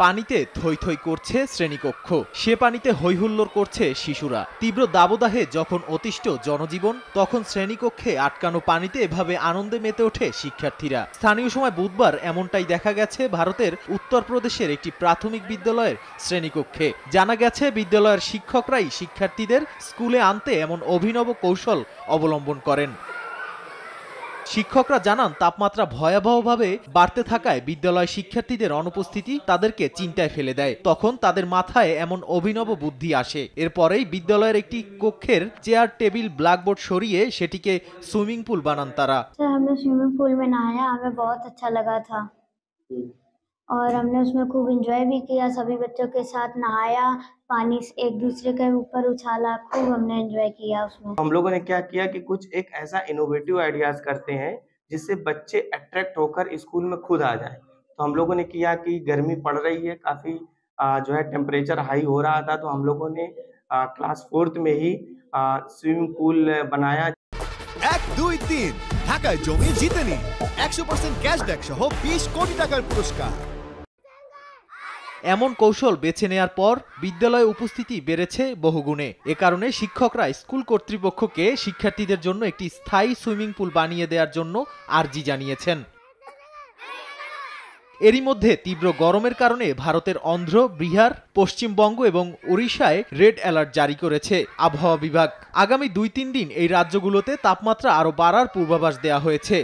পানিতে থই থই করছে শ্রেণীকক্ষ সে পানিতে হৈহুল্লোর করছে শিশুরা তীব্র দাবদাহে যখন অতিষ্ঠ জনজীবন তখন শ্রেণীকক্ষে আটকানো পানিতে এভাবে আনন্দে মেতে ওঠে শিক্ষার্থীরা স্থানীয় সময় বুধবার এমনটাই দেখা গেছে ভারতের উত্তরপ্রদেশের একটি প্রাথমিক বিদ্যালয়ের শ্রেণীকক্ষে জানা গেছে বিদ্যালয়ের শিক্ষকরাই শিক্ষার্থীদের স্কুলে আনতে এমন অভিনব কৌশল অবলম্বন করেন শিক্ষকরা জানান তাপমাত্রা ভয়াবহভাবে বাড়তে থাকায় বিদ্যালয় শিক্ষার্থীদের অনুপস্থিতি তাদেরকে চিন্তায় ফেলে দেয় তখন তাদের মাথায় এমন অভিনব বুদ্ধি আসে এরপরেই বিদ্যালয়ের একটি কক্ষের চেয়ার টেবিল ব্ল্যাকবোর্ড সরিয়ে সেটিকে সুইমিং পুল বানান তারা সুইমিং পুল মে না আয়া বহুত আচ্ছা লাগা থা और हमने उसमें खूब इंजॉय भी किया सभी बच्चों के साथ नहाया पानी एक दूसरे के ऊपर उछाला खूब हमने एंजॉय किया उसमें हम लोगों ने क्या किया कि कुछ एक ऐसा इनोवेटिव आइडियाज करते हैं जिससे बच्चे अट्रैक्ट होकर स्कूल में खुद आ जाए तो हम लोगों ने किया कि गर्मी पड़ रही है काफ़ी जो है टेम्परेचर हाई हो रहा था तो हम लोगों ने क्लास फोर्थ में ही स्विमिंग पूल बनाया এক দুই তিন ঢাকায় জমি জিতেনি একশো পার্সেন্ট ক্যাশব্যাক সহ বিশ কোটি টাকার পুরস্কার এমন কৌশল বেছে নেয়ার পর বিদ্যালয়ে উপস্থিতি বেড়েছে বহুগুণে এ কারণে শিক্ষকরা স্কুল কর্তৃপক্ষকে শিক্ষার্থীদের জন্য একটি স্থায়ী সুইমিং পুল বানিয়ে দেওয়ার জন্য আর্জি জানিয়েছেন এরই মধ্যে তীব্র গরমের কারণে ভারতের অন্ধ্র বিহার পশ্চিমবঙ্গ এবং ওড়িশায় রেড অ্যালার্ট জারি করেছে আবহাওয়া বিভাগ আগামী দুই তিন দিন এই রাজ্যগুলোতে তাপমাত্রা আরও বাড়ার পূর্বাভাস দেওয়া হয়েছে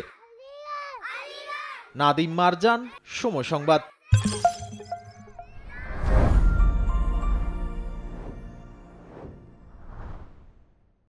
নাদিম মারজান সময় সংবাদ